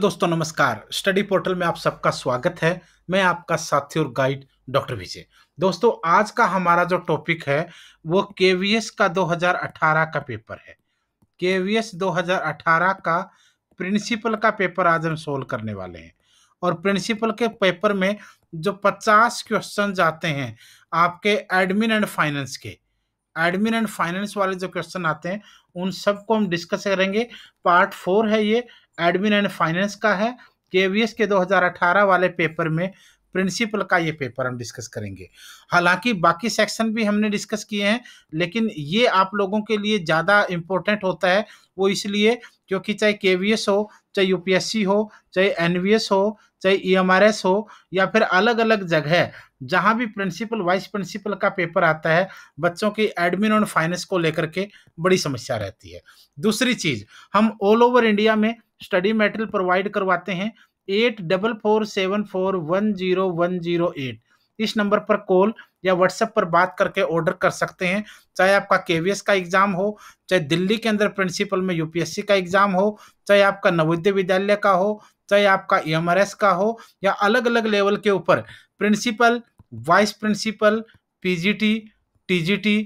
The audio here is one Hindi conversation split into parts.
दोस्तों नमस्कार स्टडी पोर्टल में आप सबका स्वागत है मैं आपका साथी और गाइड डॉक्टर विजय दोस्तों आज का हमारा जो टॉपिक है वो केवीएस का 2018 का पेपर है केवीएस 2018 का प्रिंसिपल का पेपर आज हम सोल्व करने वाले हैं और प्रिंसिपल के पेपर में जो 50 क्वेश्चन आते हैं आपके एडमिन एंड फाइनेंस के एडमिन एंड फाइनेंस वाले जो क्वेश्चन आते हैं उन सबको हम डिस्कस करेंगे पार्ट फोर है ये एडमिन एंड फाइनेंस का है के के 2018 वाले पेपर में प्रिंसिपल का ये पेपर हम डिस्कस करेंगे हालांकि बाकी सेक्शन भी हमने डिस्कस किए हैं लेकिन ये आप लोगों के लिए ज़्यादा इम्पोर्टेंट होता है वो इसलिए क्योंकि चाहे के हो चाहे सी हो चाहे एस हो चाहे एस e हो या फिर अलग अलग जगह जहाँ भी प्रिंसिपल वाइस प्रिंसिपल का पेपर आता है बच्चों की एडमिन और फाइनेंस को लेकर के बड़ी समस्या रहती है दूसरी चीज़ हम ऑल ओवर इंडिया में स्टडी मेटेरियल प्रोवाइड करवाते हैं eight double four seven four one zero one zero eight इस नंबर पर कॉल या व्हाट्सएप पर बात करके ऑर्डर कर सकते हैं चाहे आपका के का एग्ज़ाम हो चाहे दिल्ली के अंदर प्रिंसिपल में यूपीएससी का एग्ज़ाम हो चाहे आपका नवोदय विद्यालय का हो चाहे आपका ई e का हो या अलग अलग लेवल के ऊपर principal vice principal PGT TGT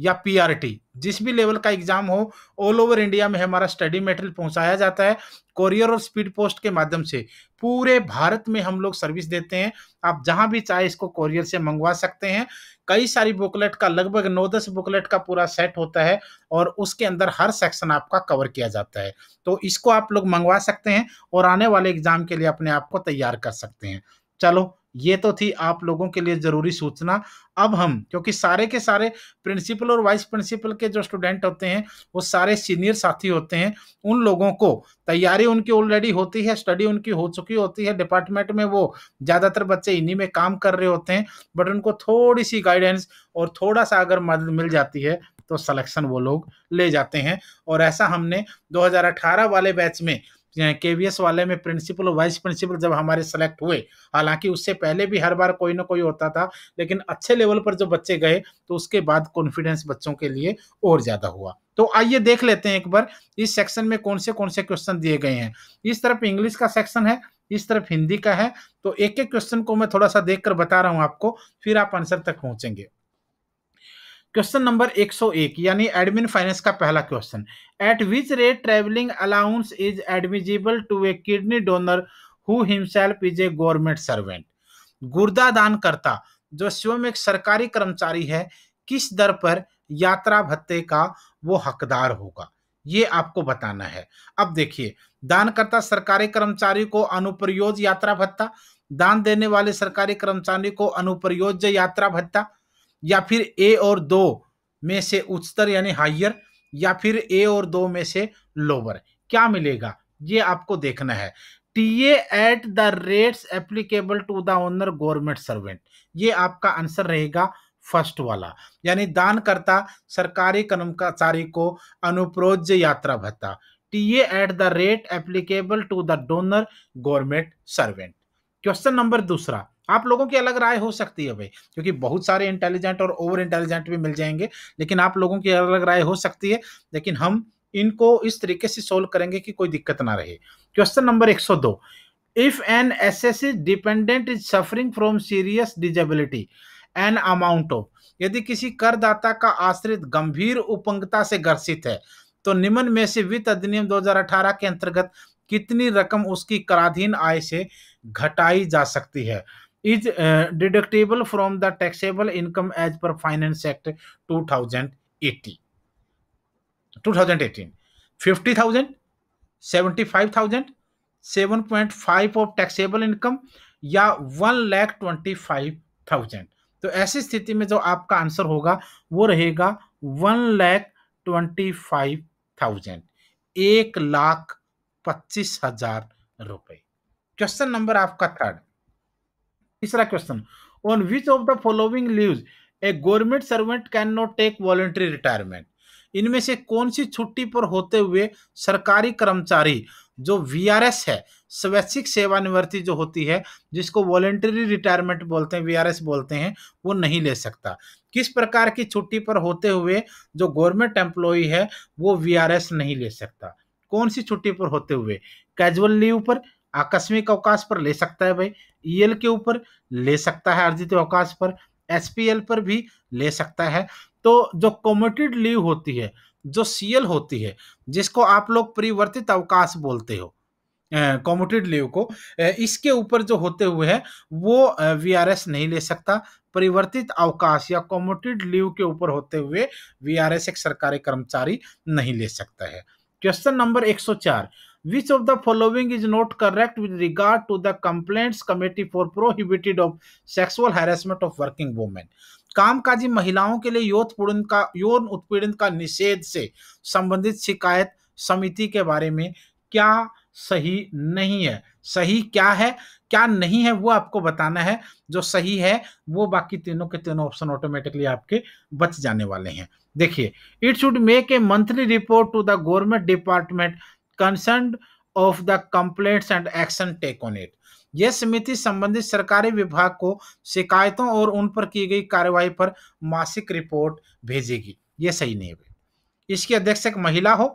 या पीआरटी जिस भी लेवल का एग्जाम हो ऑल ओवर इंडिया में हमारा स्टडी मेटेरियल पहुंचाया जाता है कोरियर और स्पीड पोस्ट के माध्यम से पूरे भारत में हम लोग सर्विस देते हैं आप जहां भी चाहे इसको कोरियर से मंगवा सकते हैं कई सारी बुकलेट का लगभग नौ दस बुकलेट का पूरा सेट होता है और उसके अंदर हर सेक्शन आपका कवर किया जाता है तो इसको आप लोग मंगवा सकते हैं और आने वाले एग्जाम के लिए अपने आप को तैयार कर सकते हैं चलो ये तो थी आप लोगों के लिए जरूरी सूचना अब हम क्योंकि सारे के सारे प्रिंसिपल और वाइस प्रिंसिपल के जो स्टूडेंट होते हैं वो सारे सीनियर साथी होते हैं उन लोगों को तैयारी उनकी ऑलरेडी होती है स्टडी उनकी हो चुकी होती है डिपार्टमेंट में वो ज़्यादातर बच्चे इन्हीं में काम कर रहे होते हैं बट उनको थोड़ी सी गाइडेंस और थोड़ा सा अगर मदद मिल जाती है तो सलेक्शन वो लोग ले जाते हैं और ऐसा हमने दो वाले बैच में केवीएस वाले में प्रिंसिपल और वाइस प्रिंसिपल जब हमारे सेलेक्ट हुए हालांकि उससे पहले भी हर बार कोई ना कोई होता था लेकिन अच्छे लेवल पर जो बच्चे गए तो उसके बाद कॉन्फिडेंस बच्चों के लिए और ज़्यादा हुआ तो आइए देख लेते हैं एक बार इस सेक्शन में कौन से कौन से क्वेश्चन दिए गए हैं इस तरफ इंग्लिश का सेक्शन है इस तरफ हिंदी का है तो एक एक क्वेश्चन को मैं थोड़ा सा देखकर बता रहा हूं आपको फिर आप आंसर तक पहुंचेंगे क्वेश्चन नंबर 101 यानी एडमिन फाइनेंस का पहला question at which rate travelling allowance is admissible to a kidney donor who himself is a government servant गुर्दा दान करता जो स्वयं एक सरकारी कर्मचारी है किस दर पर यात्रा भत्ते का वो हकदार होगा ये आपको बताना है अब देखिए दानकर्ता सरकारी कर्मचारी को अनुप्रयोज यात्रा भत्ता दान देने वाले सरकारी कर्मचारी को अनुप्रयोज्य यात्रा भत्ता या फिर ए और दो में से उच्चतर यानी हाइयर या फिर ए और दो में से लोअर क्या मिलेगा ये आपको देखना है TA at the rates applicable to the owner government servant ये आपका आंसर रहेगा फर्स्ट वाला यानी दानकर्ता सरकारी कर्मचारी को अनुप्रोज्य यात्रा भत्ता TA at the rate applicable to the donor government servant question number दूसरा आप लोगों की अलग राय हो सकती है भाई क्योंकि बहुत सारे इंटेलिजेंट और ओवर इंटेलिजेंट भी मिल जाएंगे लेकिन आप लोगों की अलग राय हो सकती है लेकिन हम इनको इस तरीके से सोल्व करेंगे कि कोई दिक्कत ना रहे question number 102 if an SSC dependent is suffering from serious disability an amount of यदि किसी करदाता का आश्रित गंभीर उपंगता से ग्रसित है तो निम्न में से वित्त अधिनियम 2018 के अंतर्गत कितनी रकम उसकी कराधीन आय से घटाई जा सकती है is uh, deductible from the taxable income as per finance act 2080 2018 50000 75000 7.5 of taxable income या one lakh twenty five thousand तो ऐसी स्थिति में जो आपका आंसर होगा वो रहेगा one lakh twenty five thousand एक लाख पच्चीस हजार रुपए क्वेश्चन नंबर आपका थर्ड तीसरा question on which of the following leaves a government servant can not take voluntary retirement इनमें से कौन सी छुट्टी पर होते हुए सरकारी कर्मचारी जो वीआरएस है स्वैच्छिक सेवानिवृत्ति जो होती है जिसको वॉलेंटरी रिटायरमेंट बोलते हैं वीआरएस बोलते हैं वो नहीं ले सकता किस प्रकार की छुट्टी पर होते हुए जो गवर्नमेंट एम्प्लॉई है वो वीआरएस नहीं ले सकता कौन सी छुट्टी पर होते हुए कैजुअल लीव पर आकस्मिक अवकाश पर ले सकता है भाई ईएल e के ऊपर ले सकता है अर्जित अवकाश पर एसपीएल पर भी ले सकता है तो जो कॉमेटेड लीव होती है जो सीएल होती है जिसको आप लोग परिवर्तित अवकाश बोलते हो कॉमोटेड लीव को इसके ऊपर जो होते हुए है वो वीआरएस नहीं ले सकता परिवर्तित अवकाश या कॉमोटेड लीव के ऊपर होते हुए वीआरएस एक सरकारी कर्मचारी नहीं ले सकता है question number 104 which of the following is not correct with regard to the complaints committee for prohibited of sexual harassment of working women कामकाजी महिलाओं के लिए यौन पीड़न का यौन उत्पीड़न का निषेध से संबंधित शिकायत समिति के बारे में क्या सही नहीं है सही क्या है क्या नहीं है वो आपको बताना है जो सही है वो बाकी तीनों के तीनों ऑप्शन ऑटोमेटिकली आपके बच जाने वाले हैं देखिए it should make a monthly report to the government department concerned of the complaints and action take on it यह समिति संबंधित सरकारी विभाग को शिकायतों और उन पर की गई कार्यवाही पर मासिक रिपोर्ट भेजेगी यह सही नहीं है इसकी अध्यक्ष एक महिला हो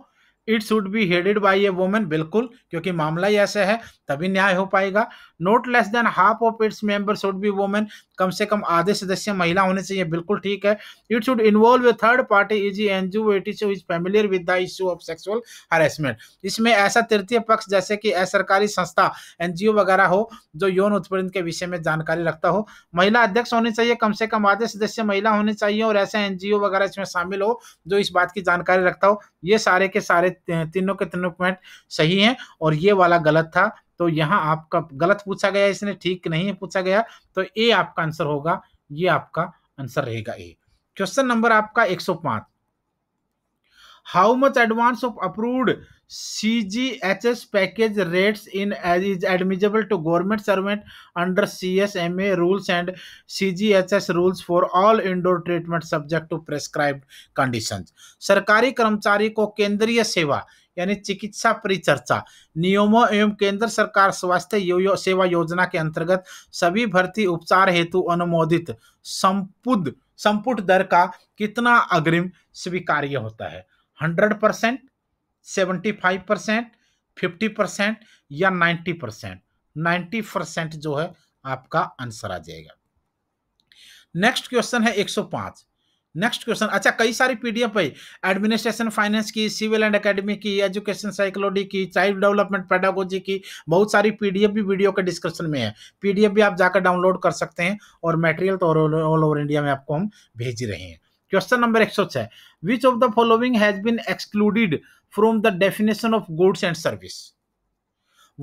it should be headed by a women बिल्कुल क्योंकि मामला ही ऐसा है तभी न्याय हो पाएगा not less than half of its member should be women कम से कम आधे सदस्य महिला होने चाहिए बिल्कुल ठीक है it should involve third party is NGO is familiar with the issue of sexual harassment इसमें ऐसा तृतीय पक्ष जैसे कि असरकारी संस्था एनजीओ वगैरह हो जो यौन उत्पीड़न के विषय में जानकारी रखता हो महिला अध्यक्ष होनी चाहिए कम से कम आधे सदस्य महिला होने चाहिए और ऐसे एनजीओ वगैरह इसमें शामिल हो जो इस बात की जानकारी रखता हो ये सारे के सारे तीनों के तीनों पॉइंट सही हैं और ये वाला गलत था तो यहाँ आपका गलत पूछा गया इसने ठीक नहीं पूछा गया तो ए आपका आंसर होगा ये आपका आंसर रहेगा ए क्वेश्चन नंबर आपका 105 how much advance of approved C G H S package rate in is admissible to government servant under C S M A rules and C G H S rules for all indoor treatment subject to prescribe condition सरकारी कर्मचारी को केंद्रीय सेवा यानी चिकित्सा परिचर्चा नियमों एवं केंद्र सरकार स्वास्थ्य यो, सेवा योजना के अंतर्गत सभी भर्ती उपचार हेतु अनुमोदित संपुद संपुट दर का कितना अग्रिम स्वीकार्य होता है hundred percent seventy five percent fifty percent या नाइन्टी परसेंट नाइन्टी परसेंट जो है आपका आंसर आ जाएगा नेक्स्ट क्वेश्चन है 105 नेक्स्ट क्वेश्चन अच्छा कई सारी पीडीएफ है एडमिनिस्ट्रेशन फाइनेंस की सिविल एंड एकेडमी की एजुकेशन साइकोलॉजी की चाइल्ड डेवलपमेंट पेडागोजी की बहुत सारी पीडीएफ भी वीडियो के डिस्क्रिप्शन में है पीडीएफ भी आप जाकर डाउनलोड कर सकते हैं और मटेरियल तो ऑल ओवर इंडिया में आपको हम भेज रहे हैं क्वेश्चन नंबर एक सौ छह which of the following has been excluded from the definition of goods and service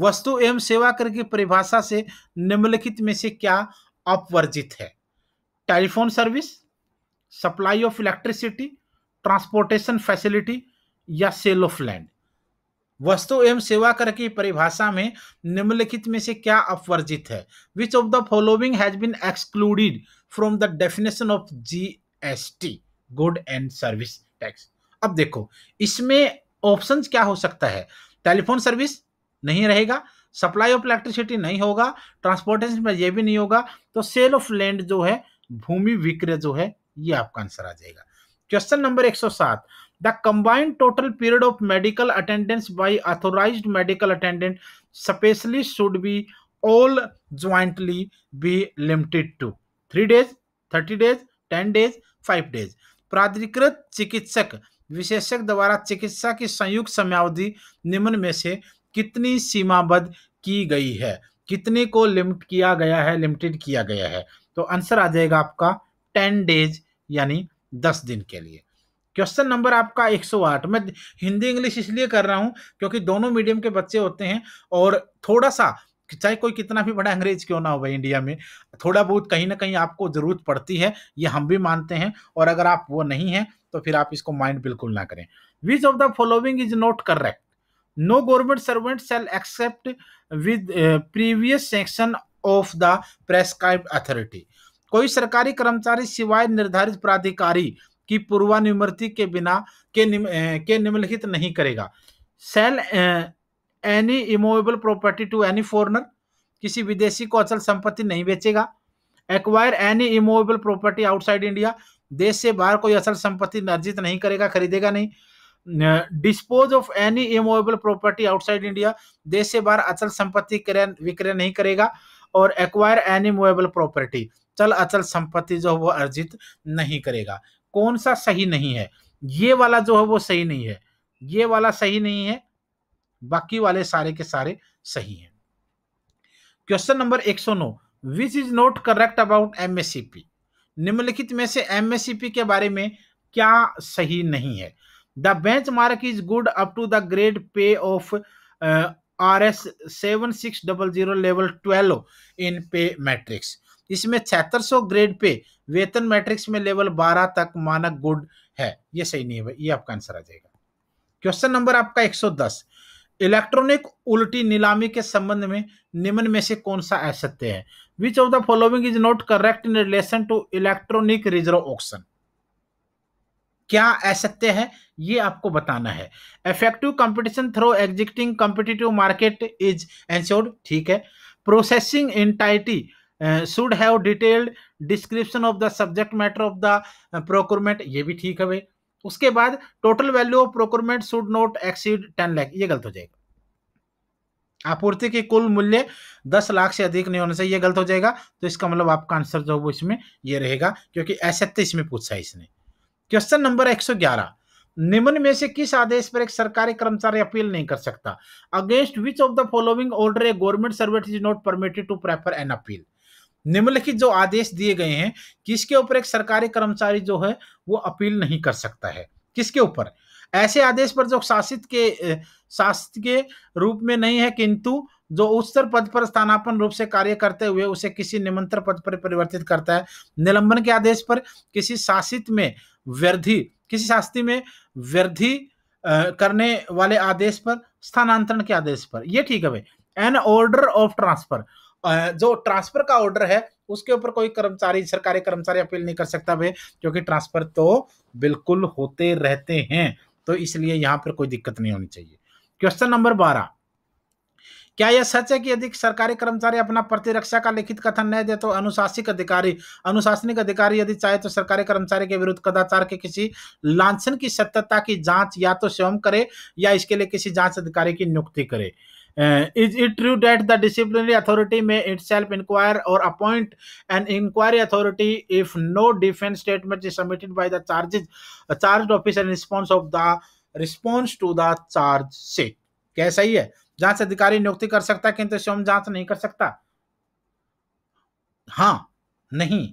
वस्तु एवं सेवा कर की परिभाषा से निम्नलिखित में से क्या अपवर्जित है telephone service supply of electricity transportation facility या सेल ऑफ लैंड वस्तु एवं सेवा कर की परिभाषा में निम्नलिखित में से क्या अपवर्जित है which of the following has been excluded from the definition of GST good and service tax अब देखो इसमें ऑप्शंस क्या हो सकता है टेलीफोन सर्विस नहीं रहेगा सप्लाई ऑफ इलेक्ट्रिसिटी नहीं होगा ट्रांसपोर्टेशन में यह भी नहीं होगा तो सेल ऑफ लैंड जो है भूमि विक्रय जो है ये आपका आंसर आ जाएगा question number 107 the combined total period of medical attendance by authorised medical attendant specialist should be all jointly be limited to three days thirty days ten days five days प्राधिकृत चिकित्सक विशेषज्ञ द्वारा चिकित्सा की संयुक्त समयावधि निम्न में से कितनी सीमाबद्ध की गई है कितने को लिमिट किया गया है लिमिटेड किया गया है तो आंसर आ जाएगा आपका टेन डेज यानी दस दिन के लिए क्वेश्चन नंबर आपका 108 मैं हिंदी इंग्लिश इसलिए कर रहा हूँ क्योंकि दोनों मीडियम के बच्चे होते हैं और थोड़ा सा चाहे कोई कितना भी बड़ा अंग्रेज क्यों ना हो भाई इंडिया में थोड़ा बहुत कहीं ना कहीं आपको जरूरत पड़ती है ये हम भी मानते हैं और अगर आप वो नहीं हैं तो फिर आप इसको माइंड बिल्कुल ना करें which of the following is not correct no government servant shall except with previous section of the prescribe authority कोई सरकारी कर्मचारी सिवाय निर्धारित प्राधिकारी की पूर्वानुमति के बिना के निम, के निम्नलिखित नहीं करेगा sell any immovable property to any foreigner किसी विदेशी को अचल संपत्ति नहीं बेचेगा acquire any immovable property outside India देश से बाहर कोई अचल संपत्ति अर्जित नहीं करेगा खरीदेगा नहीं dispose of any immovable property outside India देश से बाहर अचल संपत्ति क्रय विक्रय नहीं करेगा और एक्वायर एनी मोवेबल प्रॉपर्टी चल अचल संपत्ति जो है वो अर्जित नहीं करेगा कौन सा सही नहीं है ये वाला जो है वो सही नहीं है ये वाला सही नहीं है बाकी वाले सारे के सारे सही हैं क्वेश्चन नंबर 109 सौ which is not correct about MSCP निम्नलिखित में से एमएससीपी के बारे में क्या सही नहीं है the benchmark is good up to the grade pay of R S seven six double zero level twelve in pay matrix इसमें छहत्तर ग्रेड पे वेतन मैट्रिक्स में लेवल 12 तक मानक गुड है ये सही नहीं है ये आपका आंसर आ जाएगा क्वेश्चन नंबर आपका 110 इलेक्ट्रॉनिक उल्टी नीलामी के संबंध में निम्न में से कौन सा असत्य है which of the following is not correct in relation to electronic reserve option क्या असत्य है ये आपको बताना है effective competition through existing competitive market is ensured ठीक है processing entity should have detailed description of the subject matter of the procurement ये भी ठीक है उसके बाद total value of procurement should not exceed ten lakh ये गलत हो जाएगा आपूर्ति के कुल मूल्य दस लाख से अधिक नहीं होना चाहिए ये गलत हो जाएगा तो इसका मतलब आपका आंसर जो वो इसमें ये रहेगा क्योंकि ऐसे इसमें पूछा है इसने क्वेश्चन नंबर एक सौ ग्यारह निम्न में से किस आदेश पर एक सरकारी कर्मचारी अपील नहीं कर सकता against which of the following order a government service is not permitted to prefer an appeal निम्नलिखित जो आदेश दिए गए हैं किसके ऊपर एक सरकारी कर्मचारी जो है वो अपील नहीं कर सकता है किसके ऊपर ऐसे आदेश पर जो शासित के शासित के रूप में नहीं है किंतु जो उच्चतर पद पर स्थानापन रूप से कार्य करते हुए उसे किसी निमंत्रण पद पर परिवर्तित करता है निलंबन के आदेश पर किसी शासित में वृद्धि किसी शास्त्री में वृद्धि करने वाले आदेश पर स्थानांतरण के आदेश पर यह ठीक है भाई एन ऑर्डर ऑफ ट्रांसफर जो ट्रांसफर का ऑर्डर है उसके ऊपर कोई कर्मचारी सरकारी कर्मचारी अपील नहीं कर सकता भाई क्योंकि ट्रांसफर तो बिल्कुल होते रहते हैं तो इसलिए यहाँ पर कोई दिक्कत नहीं होनी चाहिए क्वेश्चन नंबर बारह क्या यह सच है कि यदि सरकारी कर्मचारी अपना प्रतिरक्षा का लिखित कथन नहीं दे तो अनुशासनिक अधिकारी अनुशासनिक अधिकारी यदि चाहे तो सरकारी कर्मचारी के विरुद्ध कदाचार के किसी लांछन की सत्यता की जांच या तो स्वयं करे या इसके लिए किसी जांच अधिकारी की नियुक्ति करे is it true that the disciplinary authority may itself inquire और appoint an inquiry authority if no defence statement is submitted by the charges charge officer in response of the response to the charge से कैसा ही है जांच अधिकारी नियुक्ति कर सकता किंतु स्वयं जांच नहीं कर सकता हाँ नहीं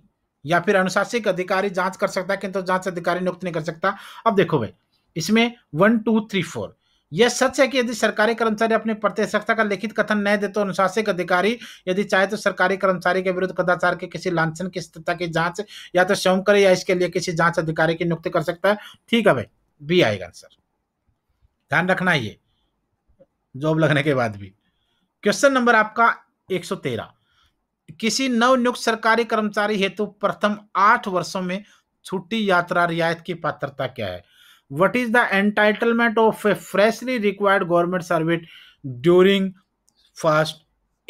या फिर अनुशासिक अधिकारी जांच कर सकता है किंतु जांच अधिकारी नियुक्ति नहीं कर सकता अब देखो भाई इसमें वन टू थ्री फोर यह सच है कि यदि सरकारी कर्मचारी अपनी प्रत्यक्षता का लिखित कथन नहीं दे तो अनुशासिक अधिकारी यदि चाहे तो सरकारी कर्मचारी के विरुद्ध कदाचार के किसी लाछन की स्थिरता की जांच या तो स्वयं करे या इसके लिए किसी जांच अधिकारी की नियुक्ति कर सकता है ठीक है भाई बी आएगा आंसर ध्यान रखना ये जॉब लगने के बाद भी क्वेश्चन नंबर आपका एक किसी नव नियुक्त सरकारी कर्मचारी हेतु प्रथम आठ वर्षों में छुट्टी यात्रा रियायत की पात्रता क्या है what is the entitlement of a freshly required government servant during first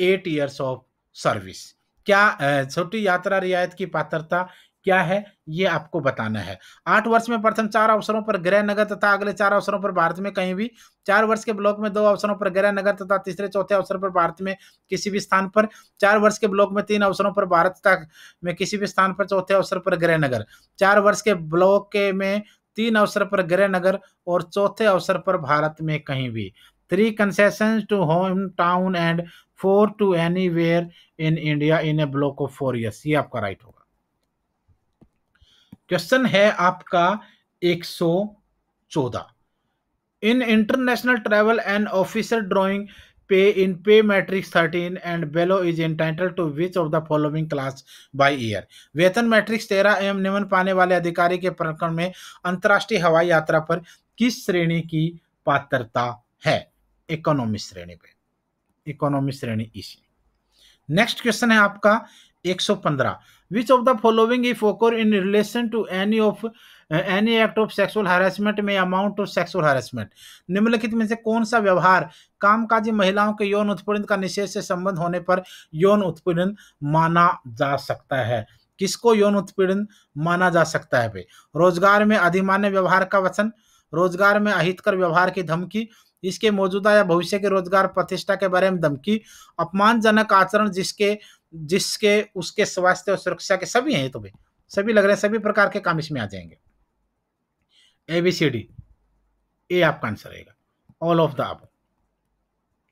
eight years of service क्या छोटी यात्रा रियायत की पात्रता क्या है ये आपको बताना है आठ वर्ष में प्रथम चार अवसरों पर गृह नगर तथा अगले चार अवसरों पर भारत में कहीं भी चार वर्ष के ब्लॉक में दो अवसरों पर गृह नगर तथा तीसरे चौथे अवसर पर भारत में किसी भी स्थान पर चार वर्ष के ब्लॉक में तीन अवसरों पर भारत तक में किसी भी स्थान पर चौथे अवसर पर गृह नगर चार वर्ष के ब्लॉक के में तीन अवसर पर गृहनगर और चौथे अवसर पर भारत में कहीं भी three concession to home town and four to anywhere in India in a block of four years ये आपका राइट होगा क्वेश्चन है आपका 114 in international travel and officer drawing pay in pay matrix 13 and below is entitled to which of the following class by year वेतन मैट्रिक्स 13 एवं निम्न पाने वाले अधिकारी के प्रकरण में अंतरराष्ट्रीय हवाई यात्रा पर किस श्रेणी की पात्रता है इकोनॉमी श्रेणी पे इकोनॉमी श्रेणी इसी नेक्स्ट क्वेश्चन है आपका 115 सौ पंद्रह the following if occur in relation to any of any act of sexual harassment में अमाउंट ऑफ सेक्सुअल हैरेसमेंट निम्नलिखित में से कौन सा व्यवहार कामकाजी महिलाओं के यौन उत्पीड़न का निषेध से संबंध होने पर यौन उत्पीड़न माना जा सकता है किसको यौन उत्पीड़न माना जा सकता है भाई रोजगार में अधिमान्य व्यवहार का वचन रोजगार में अहितकर व्यवहार की धमकी इसके मौजूदा या भविष्य के रोजगार प्रतिष्ठा के बारे में धमकी अपमानजनक आचरण जिसके जिसके उसके स्वास्थ्य और सुरक्षा के सभी हैं तो भाई सभी लग रहे हैं सभी प्रकार के काम इसमें आ जाएंगे A B C D A आपका आंसर आएगा ऑल ऑफ द आप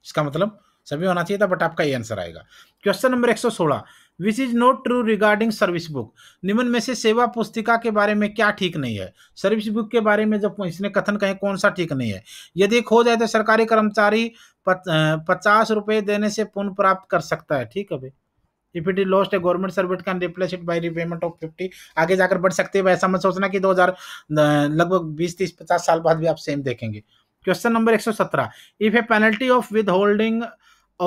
इसका मतलब सभी होना चाहिए था बट आपका ये आंसर आएगा question number 116 which is not true regarding service book निम्न में से सेवा पुस्तिका के बारे में क्या ठीक नहीं है सर्विस बुक के बारे में जब इसने कथन कहे कौन सा ठीक नहीं है यदि खो जाए तो सरकारी कर्मचारी पचास रुपये देने से पुनः प्राप्त कर सकता है ठीक है भाई if it is lost a government servant can replace it by repayment of fifty आगे जाकर बढ़ सकते हैं ऐसा मत सोचना कि दो हजार लगभग बीस तीस पचास साल बाद भी आप सेम देखेंगे क्वेश्चन नंबर एक सौ सत्रह if a penalty of withholding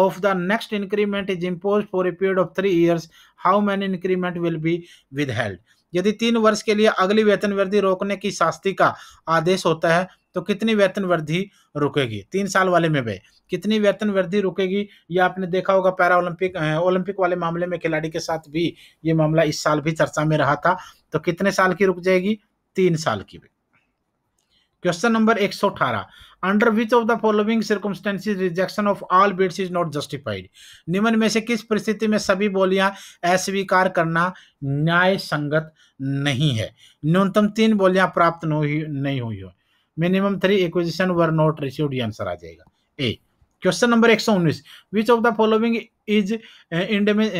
of the next increment is impose for a period of three years how many increment will be withheld यदि तीन वर्ष के लिए अगली वेतन वृद्धि रोकने की शास्ति का आदेश होता है तो कितनी वेतन वृद्धि रुकेगी तीन साल वाले में भाई कितनी वेतन वृद्धि रुकेगी ये आपने देखा होगा पैरा ओलंपिक ओलंपिक वाले मामले में खिलाड़ी के साथ भी ये मामला इस साल भी चर्चा में रहा था तो कितने साल की रुक जाएगी तीन साल की क्वेश्चन नंबर एक सौ अठारह under which of the following circumstances rejection of all bids is not justified निम्न में से किस परिस्थिति में सभी बोलियां अस्वीकार करना न्याय संगत नहीं है न्यूनतम तीन बोलियां प्राप्त नहीं हुई हो minimum three acquisition were not received ये आंसर आ जाएगा ए क्वेश्चन नंबर एक सौ उन्नीस which of the following is इंडमेज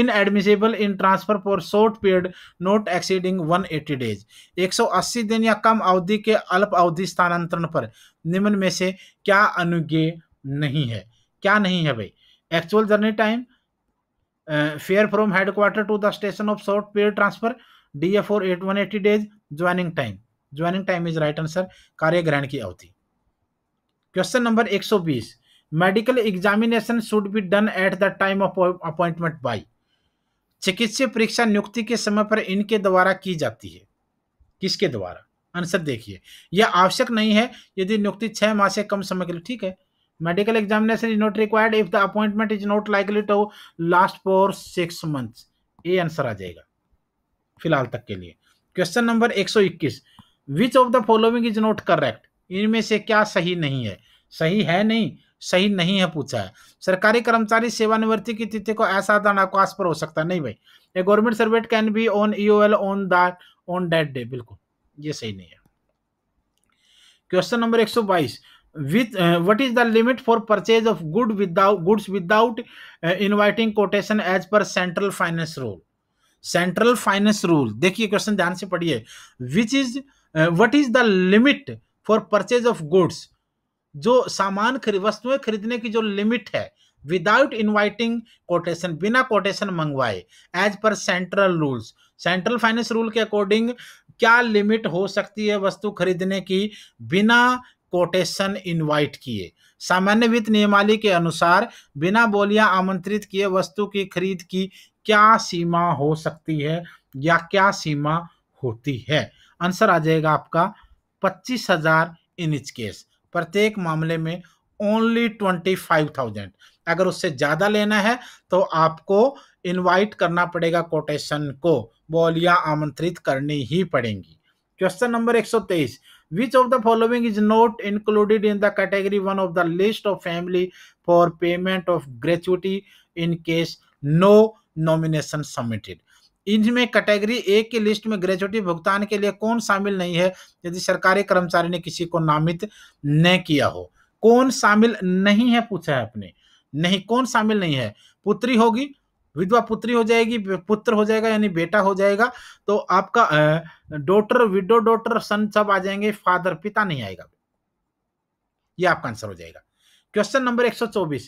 inadmissible in transfer for short period not exceeding 180 days 180 दिन या कम अवधि के अल्प अवधि स्थानांतरण पर निम्न में से क्या अनुज्ञेय नहीं है क्या नहीं है भाई actual journey time fare from headquarter to the station of short period transfer D A four eight one eighty days joining time joining time is right answer कार्य ग्रहण की अवधि question number 120 medical examination should be done at the time of appointment by चिकित्सीय परीक्षा नियुक्ति के समय पर इनके द्वारा की जाती है किसके द्वारा आंसर देखिए यह आवश्यक नहीं है यदि नियुक्ति छह माह से कम समय के लिए ठीक है medical examination is not required if the appointment is not likely to last for six month ये आंसर आ जाएगा फिलहाल तक के लिए question number 121 which of the following is not correct इनमें से क्या सही नहीं है सही है नहीं सही नहीं है पूछा है सरकारी कर्मचारी सेवानिवृत्ति की तिथि को असाधारण अवकाश पर हो सकता है नहीं भाई a government servant can be on U L on that on that day बिल्कुल ये सही नहीं है क्वेश्चन नंबर एक सौ बाईस with uh, what is the limit for purchase of good without goods without uh, inviting quotation as per central finance rule central finance rule देखिए क्वेश्चन ध्यान से पढ़िए which is what is the limit for purchase of goods जो सामान खरी, वस्तुएं खरीदने की जो लिमिट है विदाउट इनवाइटिंग कोटेशन बिना कोटेशन मंगवाए as per central rules central finance rule के अकॉर्डिंग क्या लिमिट हो सकती है वस्तु खरीदने की बिना कोटेशन इनवाइट किए सामान्य वित्त नियमावली के अनुसार बिना बोलियां आमंत्रित किए वस्तु की खरीद की क्या सीमा हो सकती है या क्या सीमा होती है आंसर आ जाएगा आपका पच्चीस हजार इन इच केस प्रत्येक मामले में ओनली ट्वेंटी फाइव थाउजेंड अगर उससे ज्यादा लेना है तो आपको इनवाइट करना पड़ेगा कोटेशन को बोलियां आमंत्रित करनी ही पड़ेंगी क्वेश्चन नंबर एक which of the following is not included in the category one of the list of family for payment of gratuity in case no nomination submitted इनमें कैटेगरी ए की लिस्ट में ग्रेचुटी भुगतान के लिए कौन शामिल नहीं है यदि सरकारी कर्मचारी ने किसी को नामित न किया हो कौन शामिल नहीं है पूछा है आपने नहीं कौन शामिल नहीं है पुत्री होगी विधवा पुत्री हो जाएगी पुत्र हो जाएगा यानी बेटा हो जाएगा तो आपका डॉटर विडो डॉटर सन सब आ जाएंगे फादर पिता नहीं आएगा ये आपका आंसर हो जाएगा question number 124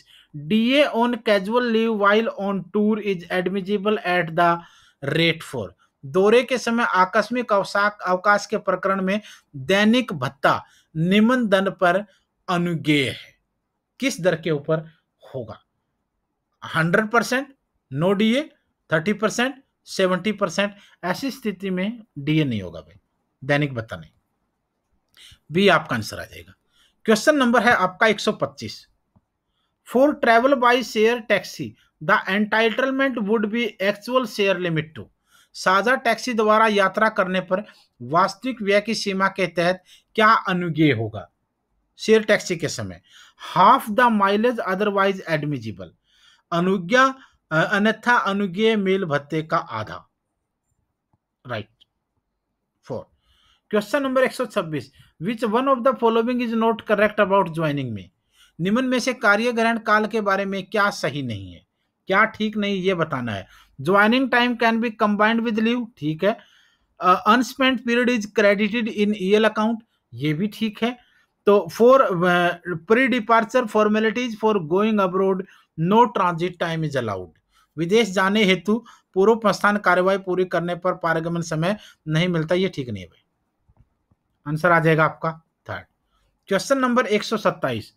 DA on casual leave while on tour is admissible at the rate for दौरे के समय आकस्मिक अवकाश के प्रकरण में दैनिक भत्ता निम्न दंड पर अनुज्ञेय है किस दर के ऊपर होगा hundred percent no DA thirty percent seventy percent ऐसी स्थिति में डीए नहीं होगा भाई दैनिक भत्ता नहीं बी आपका आंसर आ जाएगा क्वेश्चन नंबर है आपका एक सौ पच्चीस for travel by share taxi the entitlement would be actual share limit to साझा टैक्सी द्वारा यात्रा करने पर वास्तविक व्यय की सीमा के तहत क्या अनुज्ञेय होगा शेयर टैक्सी के समय half the mileage otherwise admissible अनुज्ञा अन्यथा अनुज्ञेय मेल भत्ते का आधा right four question number 126 which one of the following is not correct about joining में निम्न में से कार्य ग्रहण काल के बारे में क्या सही नहीं है क्या ठीक नहीं ये बताना है joining time can be combined with leave ठीक है unspent period is credited in EL account ये भी ठीक है तो for pre departure formalities for going abroad no transit time is allowed विदेश जाने हेतु पूर्व प्रस्थान कार्यवाही पूरी करने पर पारगमन समय नहीं मिलता ये ठीक नहीं है भाई आंसर आ जाएगा आपका थर्ड क्वेश्चन नंबर एक सौ सत्ताईस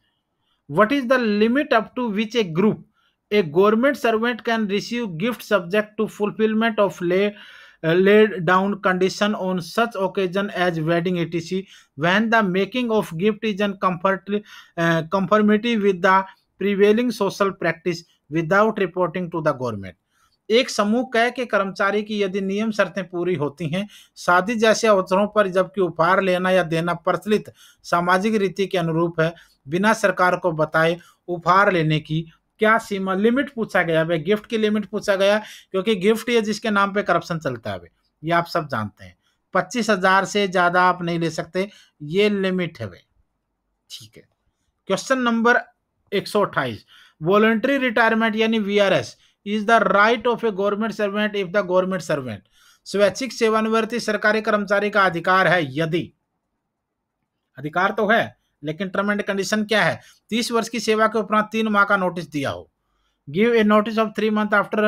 what is the limit up to which a group a government servant can receive gift subject to fulfillment of lay uh, laid down condition on such occasion as wedding etc when the making of gift is in comfort, uh, conformity with the prevailing social practice without reporting to the government एक समूह कह के कर्मचारी की यदि नियम शर्तें पूरी होती हैं शादी जैसे अवसरों पर जबकि उपहार लेना या देना प्रचलित सामाजिक रीति के अनुरूप है बिना सरकार को बताए उपहार लेने की क्या सीमा लिमिट पूछा गया भाई गिफ्ट की लिमिट पूछा गया क्योंकि गिफ्ट ये जिसके नाम पे करप्शन चलता है ये आप सब जानते हैं पच्चीस हजार से ज्यादा आप नहीं ले सकते ये लिमिट है भाई ठीक है क्वेश्चन नंबर एक सौ अट्ठाईस वॉलंट्री रिटायरमेंट यानी VRS is the right of a government servant if the government servant स्वैच्छिक सेवानिवृत्ति सरकारी कर्मचारी का अधिकार है यदि अधिकार तो है लेकिन टर्म एंड कंडीशन क्या है तीस वर्ष की सेवा के उपरांत तीन माह का नोटिस दिया हो give a notice of three month after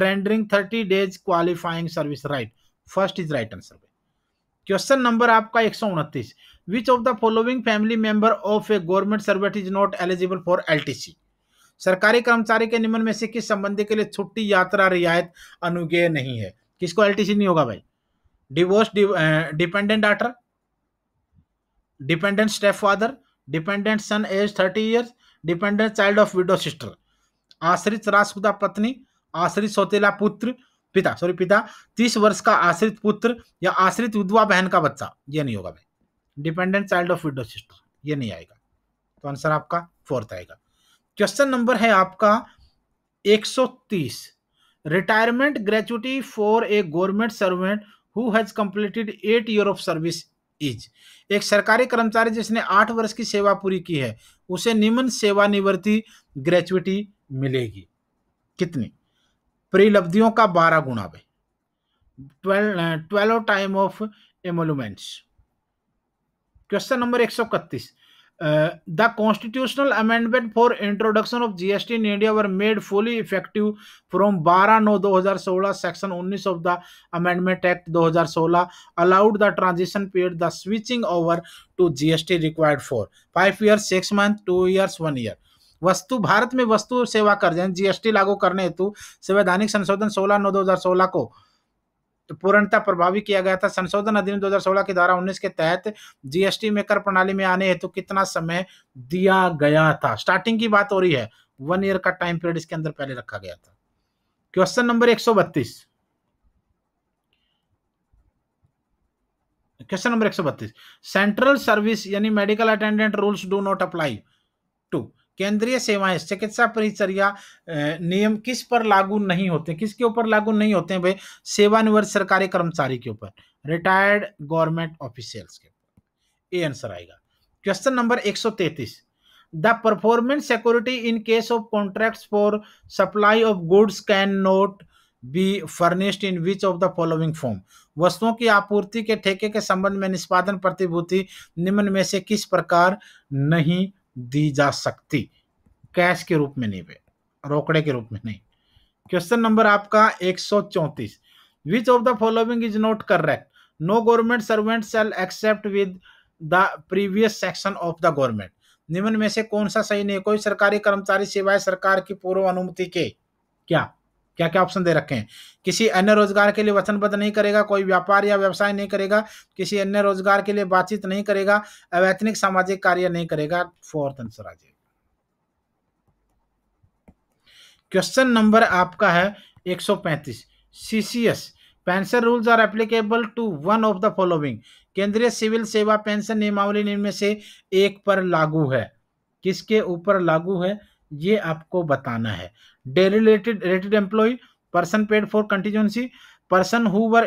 rendering thirty days qualifying service right first is right answer question number आपका एक सौ उनतीस which of the following family member of a government servant is not eligible for LTC सरकारी कर्मचारी के निम्न में से किस संबंधी के लिए छुट्टी यात्रा रियायत अनुज्ञेय नहीं है किसको एलटीसी नहीं होगा भाई divorce dependent daughter dependent step father dependent son age thirty years dependent child of widow sister आश्रित राष्ट्रपिता पत्नी आश्रित सौतेला पुत्र पिता सॉरी पिता तीस वर्ष का आश्रित पुत्र या आश्रित विधवा बहन का बच्चा ये नहीं होगा भाई dependent child of widow sister ये नहीं आएगा तो आंसर आपका फोर्थ आएगा क्वेश्चन नंबर है आपका 130 retirement gratuity for a government servant who has completed eight year of service is एक सरकारी कर्मचारी जिसने आठ वर्ष की सेवा पूरी की है उसे निम्न सेवानिवृत्ति ग्रेचुटी मिलेगी कितनी परिलब्धियों का बारह गुणा भाई twelve time of emoluments question number एक सौ इकतीस the constitutional amendment for introduction of G S T in India were made fully effective from बारह नौ दो हजार सोलह सेक्शन उन्नीस ऑफ द अमेंडमेंट एक्ट दो हजार सोलह allowed the transition period the switching over to G S T required for five years six month two years one year वस्तु भारत में वस्तु सेवा कर जी एस टी लागू करने हेतु संवैधानिक संशोधन सोलह नौ दो हजार सोलह को तो पूर्णता प्रभावी किया गया था संशोधन अधिनियम 2016 के द्वारा 19 के तहत जीएसटी में कर प्रणाली में आने हेतु तो कितना समय दिया गया था स्टार्टिंग की बात हो रही है वन ईयर का टाइम पीरियड इसके अंदर पहले रखा गया था क्वेश्चन नंबर एक क्वेश्चन नंबर 132 सेंट्रल सर्विस यानी medical attendant rules do not apply केंद्रीय सेवाएं चिकित्सा परिचर्या नियम किस पर लागू नहीं होते किसके ऊपर लागू नहीं होते हैं भाई सेवानिवृत्त सरकारी कर्मचारी के ऊपर रिटायर्ड गवर्नमेंट ऑफिसियल्स के ऊपर ये आंसर आएगा question number 133 the performance security in case of contract for supply of goods can not be furnished in which of the following form वस्तुओं की आपूर्ति के ठेके के संबंध में निष्पादन प्रतिभूति निम्न में से किस प्रकार नहीं दी जा सकती कैश के रूप में नहीं पे रोकड़े के रूप में नहीं क्वेश्चन नंबर आपका एक सौ चौतीस which of the following is not correct no government servant shall except with the previous section of the government निम्न में से कौन सा सही नहीं कोई सरकारी कर्मचारी सिवाय सरकार की पूर्व अनुमति के क्या क्या क्या ऑप्शन दे रखे हैं किसी अन्य रोजगार के लिए वचनबद्ध नहीं करेगा कोई व्यापार या व्यवसाय नहीं करेगा किसी अन्य रोजगार के लिए बातचीत नहीं करेगा अवैतनिक सामाजिक कार्य नहीं करेगा फोर्थ आंसर आ जाएगा क्वेश्चन नंबर आपका है 135 CCS pension rules are applicable to one of the following केंद्रीय सिविल सेवा पेंशन नियमावली निम्न से एक पर लागू है किसके ऊपर लागू है ये आपको बताना है daily related related employ person paid for contingency person who were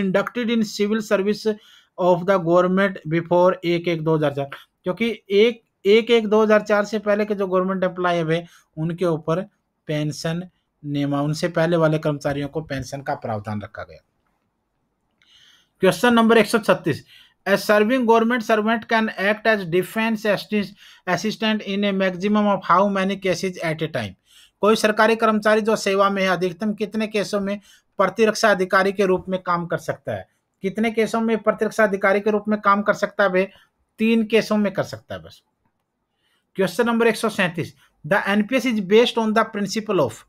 inducted in civil service of the government before एक एक दो हजार चार क्योंकि एक एक एक दो हजार चार से पहले के जो गवर्नमेंट एम्प्लॉय है उनके ऊपर पेंशन नियमा उनसे पहले वाले कर्मचारियों को पेंशन का प्रावधान रखा गया क्वेश्चन नंबर एक सौ छत्तीस A serving government servant can act as defense assistant in a maximum of how many cases at a time. कोई सरकारी कर्मचारी जो सेवा में है अधिकतम कितने केसों में प्रतिरक्षा अधिकारी के रूप में काम कर सकता है कितने केसों में प्रतिरक्षा अधिकारी के रूप में काम कर सकता है तीन केसों में कर सकता है बस क्वेश्चन नंबर एक the NPS is based on the principle of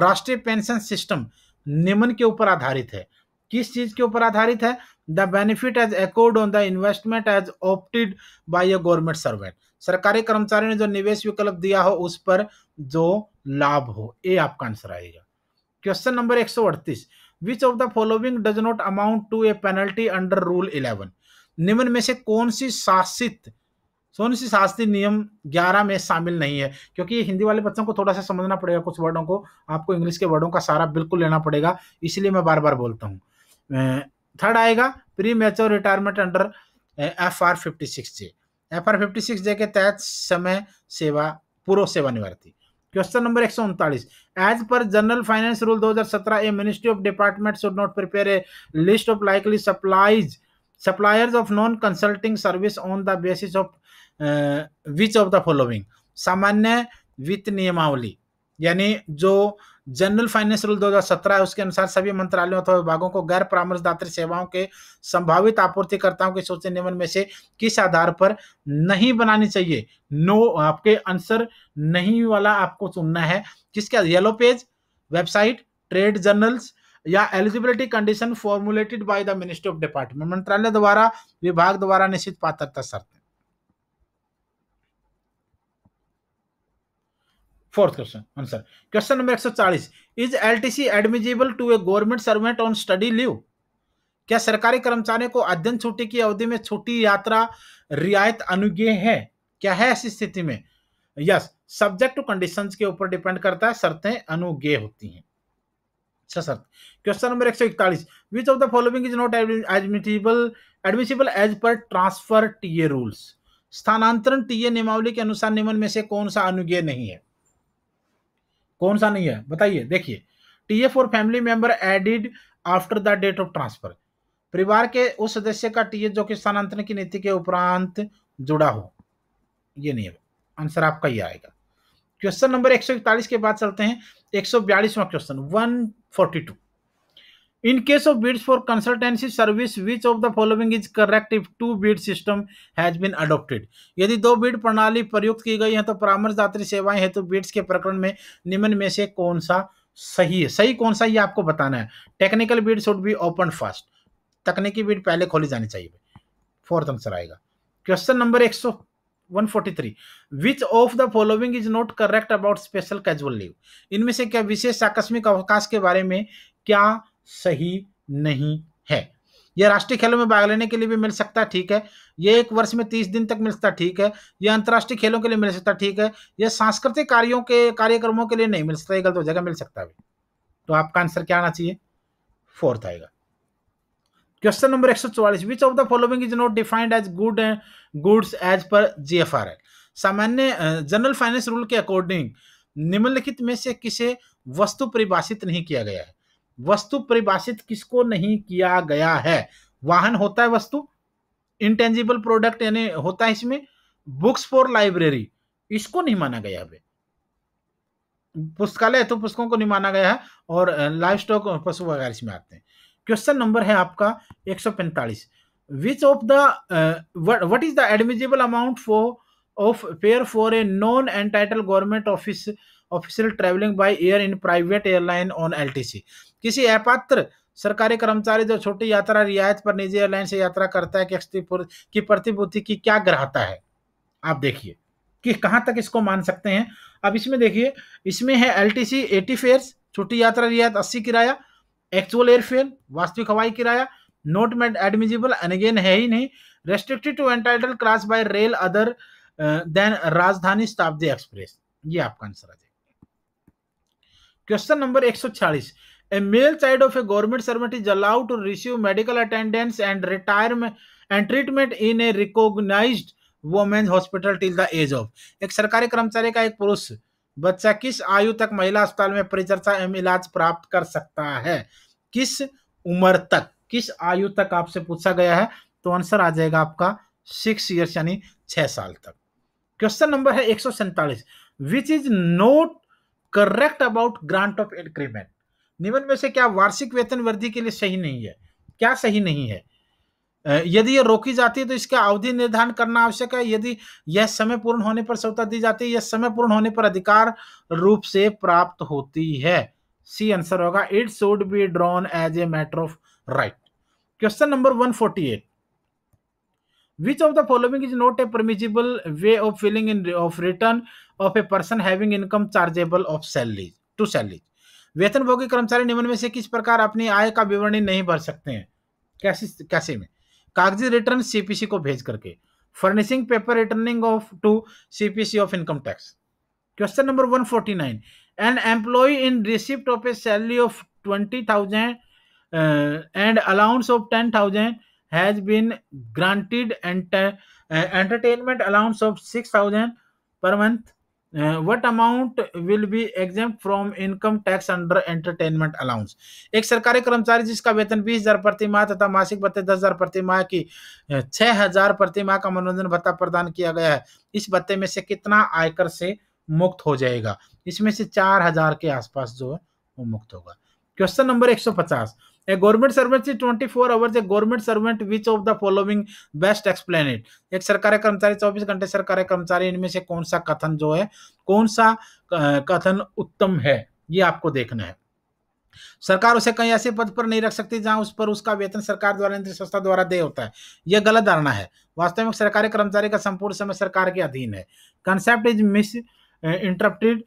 राष्ट्रीय पेंशन सिस्टम निम्न के ऊपर आधारित है किस चीज के ऊपर आधारित है the benefit as accord on the investment as opted by a government servant सरकारी कर्मचारी ने जो निवेश विकल्प दिया हो उस पर जो लाभ हो ये आपका आंसर आएगा क्वेश्चन नंबर एक सौ अड़तीस which of the following does not amount to a penalty under rule eleven निम्न में से कौन सी शासित कौन सी शास्त्री नियम ग्यारह में शामिल नहीं है क्योंकि हिंदी वाले बच्चों को थोड़ा सा समझना पड़ेगा कुछ वर्डों को आपको इंग्लिश के वर्डों का सारा बिल्कुल लेना पड़ेगा इसलिए मैं बार बार बोलता हूँ थर्ड आएगा premature retirement under F R fifty six J F R fifty six J के तहत समय सेवा पूर्व सेवानिवृत्ति क्वेश्चन नंबर एक सौ उनतालीस as per general finance rule 2017 a ministry of department should not prepare a list of likely supplies suppliers of non consulting service on the basis of which of the following सामान्य वित्त नियमावली यानी जो जनरल फाइनेंस रूल 2017 है उसके अनुसार सभी मंत्रालयों अथवा विभागों को गैर परामर्शदात्री सेवाओं के संभावित आपूर्तिकर्ताओं के सोचे नियमन में से किस आधार पर नहीं बनानी चाहिए नो आपके आंसर नहीं वाला आपको चुनना है किसके yellow page website trade journals या eligibility condition formulated by the ministry of department मंत्रालय द्वारा विभाग द्वारा निश्चित पात्रता शर्त fourth question answer question number एक सौ चालीस is LTC admissible to a government servant on study leave क्या सरकारी कर्मचारी को अध्ययन छुट्टी की अवधि में छुट्टी यात्रा रियायत अनुज्ञ है क्या है ऐसी स्थिति में यस सब्जेक्ट टू कंडीशन के ऊपर डिपेंड करता है शर्तें अनुज्ञ होती हैं अच्छा क्वेश्चन नंबर एक सौ इकतालीस which of the following is not admissible as per transfer TA rules स्थानांतरण टीए नियमावली के अनुसार निम्न में से कौन सा अनुज्ञेय नहीं है कौन सा नहीं है बताइए देखिए TA for family member added after the date of transfer परिवार के उस सदस्य का टीए जो कि स्थानांतरण की नीति के उपरांत जुड़ा हो ये नहीं है आंसर आपका ये आएगा क्वेश्चन नंबर इकतालीस के बाद चलते हैं एक सौ question two in case of bids for consultancy service which of the following is correct if two bid system has been adopted यदि दो bid प्रणाली प्रयुक्त की गई है तो परामर्शदात्री सेवाएं हेतु तो bids के प्रकरण में निम्न में से कौन सा सही है सही कौन सा ये आपको बताना है technical bid should be open first तकनीकी बिड पहले खोली जानी चाहिए फोर्थ आंसर आएगा क्वेश्चन नंबर एक 143 which of the following is not correct about special casual leave इनमें से क्या विशेष आकस्मिक अवकाश के बारे में क्या सही नहीं है यह राष्ट्रीय खेलों में भाग लेने के लिए भी मिल सकता है ठीक है ये एक वर्ष में तीस दिन तक मिल सकता है ठीक है यह अंतर्राष्ट्रीय खेलों के लिए मिल सकता है ठीक है यह सांस्कृतिक कार्यों के कार्यक्रमों के लिए नहीं मिल सकता गलत हो जाएगा मिल सकता है तो आपका आंसर क्या आना चाहिए फोर्थ आएगा क्वेश्चन नंबर एक सौ चौवालीस which of the following is not defined as good goods as per G F R L सामान्य जनरल फाइनेंस रूल के अकॉर्डिंग निम्नलिखित में से किसे वस्तु परिभाषित नहीं किया गया है वस्तु परिभाषित किसको नहीं किया गया है वाहन होता है वस्तु इंटेंजिबल प्रोडक्ट यानी होता है इसमें बुक्स फॉर लाइब्रेरी इसको नहीं माना गया है पुस्तकालय तो पुस्तकों को नहीं माना गया है और लाइफ स्टॉक पशु वगैरह इसमें आते हैं क्वेश्चन नंबर है आपका 145 which of the what is the admissible amount for of fare for a non entitled government office official travelling by air in private airline on LTC किसी अपात्र सरकारी कर्मचारी जो छोटी यात्रा रियायत पर निजी एयरलाइन से यात्रा करता है कि की प्रतिभूति की क्या ग्रहता है आप देखिए कि कहाँ तक इसको मान सकते हैं अब इसमें देखिए इसमें है L T C at fares छोटी यात्रा रियायत अस्सी किराया एक्चुअल एयरफेयर वास्तविक हवाई किराया नोट मेड एडमिजिबल अनगेन है ही नहीं restricted to entitled class by rail other than Rajdhani Shatabdi express ये आपका आंसर आ जाएगा क्वेश्चन नंबर एक 140 a male child of a government servant is allowed to receive medical attendance and retirement and treatment in a recognized women's hospital till the age of एक सरकारी कर्मचारी का एक पुरुष बच्चा किस आयु तक महिला अस्पताल में परिचर्चा एवं इलाज प्राप्त कर सकता है किस उम्र तक किस आयु तक आपसे पूछा गया है तो आंसर आ जाएगा आपका सिक्स ईयर्स यानी छह साल तक क्वेश्चन नंबर है एक सौ सैंतालीस which is not correct about grant of increment निम्न में से क्या वार्षिक वेतन वृद्धि के लिए सही नहीं है क्या सही नहीं है यदि यह रोकी जाती है तो इसका अवधि निर्धारण करना आवश्यक है यदि यह समय पूर्ण होने पर सौता दी जाती है यह समय पूर्ण होने पर अधिकार रूप से प्राप्त होती है सी आंसर होगा it should be drawn as a matter of right question number 148 which of the following is not a permissible way of filing in of return of a person having income chargeable of salary to salary वेतनभोगी कर्मचारी निम्न में से किस प्रकार अपनी आय का विवरणी नहीं भर सकते हैं कैसे कैसे में कागजी रिटर्न सीपीसी को भेज करके furnishing paper returning of to CPC of income tax question number nine an employ in receipt of a salary of twenty thousand and allowance of ten thousand has been granted entertainment allowance of six thousand per month what amount will be exempt from income tax under entertainment allowance एक सरकारी कर्मचारी जिसका वेतन बीस हजार प्रति माह तथा मासिक भत्ते दस हजार प्रति माह की uh, छह हजार प्रति माह का मनोरंजन भत्ता प्रदान किया गया है इस भत्ते में से कितना आयकर से मुक्त हो जाएगा इसमें से चार हजार के आसपास जो है वो मुक्त होगा क्वेश्चन नंबर एक सौ पचास government servant C twenty four hours a government servant which of the following best explain it एक सरकारी कर्मचारी चौबीस घंटे सरकारी कर्मचारी इनमें से कौन सा कथन जो है कौन सा कथन उत्तम है ये आपको देखना है सरकार उसे कहीं ऐसे पद पर नहीं रख सकती जहां उस पर उसका वेतन सरकार द्वारा नियंत्रित संस्था द्वारा दे होता है यह गलत धारणा है वास्तव में सरकारी कर्मचारी का संपूर्ण समय सरकार के अधीन है concept is mis interrupted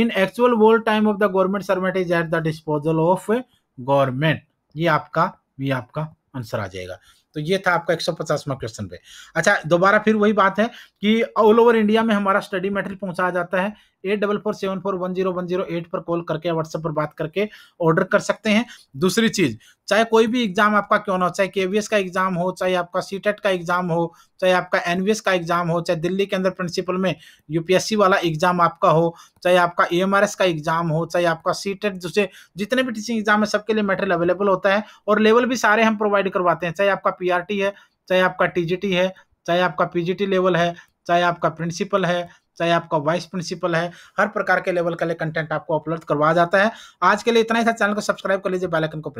in actual world time of the government servant is at the disposal of government ये आपका ये आपका आंसर आ जाएगा तो ये था आपका 150वां क्वेश्चन पे अच्छा दोबारा फिर वही बात है कि ऑल ओवर इंडिया में हमारा स्टडी मटेरियल पहुंचाया जाता है eight double four seven four one zero one zero eight पर कॉल करके व्हाट्सएप पर बात करके ऑर्डर कर सकते हैं दूसरी चीज़ चाहे कोई भी एग्जाम आपका क्यों ना हो चाहे के का एग्जाम हो चाहे आपका सी e का एग्जाम हो चाहे आपका एन का एग्जाम हो चाहे दिल्ली के अंदर प्रिंसिपल में यूपीएससी वाला एग्जाम आपका हो चाहे आपका ए का एग्जाम हो चाहे आपका सी e जैसे जितने भी टीचिंग एग्जाम है सबके लिए मेटेरियल अवेलेबल होता है और लेवल भी सारे हम प्रोवाइड करवाते हैं चाहे आपका पी है चाहे आपका टी है चाहे आपका पीजीटी लेवल है चाहे आपका प्रिंसिपल है चाहे आपका वाइस प्रिंसिपल है हर प्रकार के लेवल का लिए कंटेंट आपको उपलब्ध करवाया जाता है आज के लिए इतना ही था चैनल को सब्सक्राइब कर लीजिए बैलकन को प्रेस